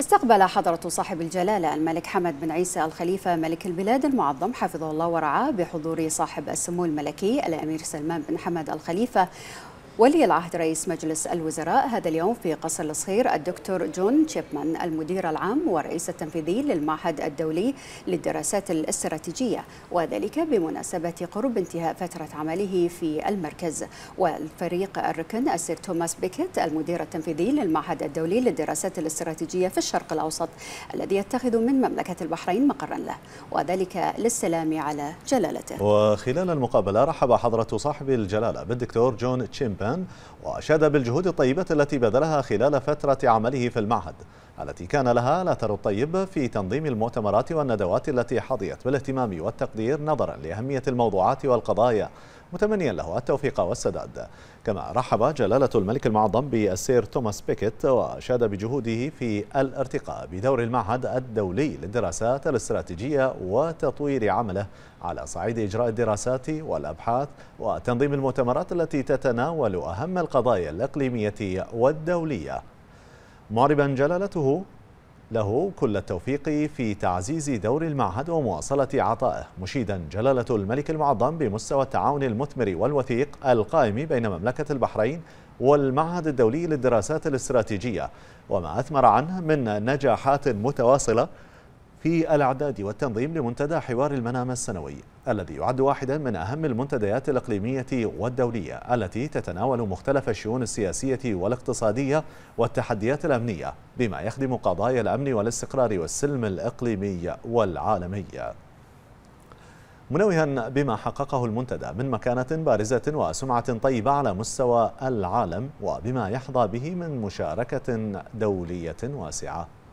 استقبل حضرة صاحب الجلالة الملك حمد بن عيسى الخليفة ملك البلاد المعظم حفظه الله ورعاه بحضور صاحب السمو الملكي الأمير سلمان بن حمد الخليفة ولي العهد رئيس مجلس الوزراء هذا اليوم في قصر الصغير الدكتور جون تشيبمان المدير العام والرئيس التنفيذي للمعهد الدولي للدراسات الاستراتيجية وذلك بمناسبة قرب انتهاء فترة عمله في المركز والفريق الركن السير توماس بيكيت المدير التنفيذي للمعهد الدولي للدراسات الاستراتيجية في الشرق الأوسط الذي يتخذ من مملكة البحرين مقرا له وذلك للسلام على جلالته وخلال المقابلة رحب حضرة صاحب الجلالة بالدكتور جون تشيبمان الجبان وأشاد بالجهود الطيبة التي بذلها خلال فترة عمله في المعهد التي كان لها الأثر الطيب في تنظيم المؤتمرات والندوات التي حظيت بالاهتمام والتقدير نظرا لأهمية الموضوعات والقضايا متمنيا له التوفيق والسداد كما رحب جلالة الملك المعظم بالسير توماس بيكيت وأشاد بجهوده في الارتقاء بدور المعهد الدولي للدراسات الاستراتيجية وتطوير عمله على صعيد إجراء الدراسات والأبحاث وتنظيم المؤتمرات التي تتناول أهم القضايا الإقليمية والدولية معربا جلالته له كل التوفيق في تعزيز دور المعهد ومواصلة عطائه مشيدا جلالة الملك المعظم بمستوى التعاون المثمر والوثيق القائم بين مملكة البحرين والمعهد الدولي للدراسات الاستراتيجية وما أثمر عنه من نجاحات متواصلة في الإعداد والتنظيم لمنتدى حوار المنامة السنوي الذي يعد واحدا من أهم المنتديات الإقليمية والدولية التي تتناول مختلف الشؤون السياسية والاقتصادية والتحديات الأمنية بما يخدم قضايا الأمن والاستقرار والسلم الإقليمي والعالمي منوها بما حققه المنتدى من مكانة بارزة وسمعة طيبة على مستوى العالم وبما يحظى به من مشاركة دولية واسعة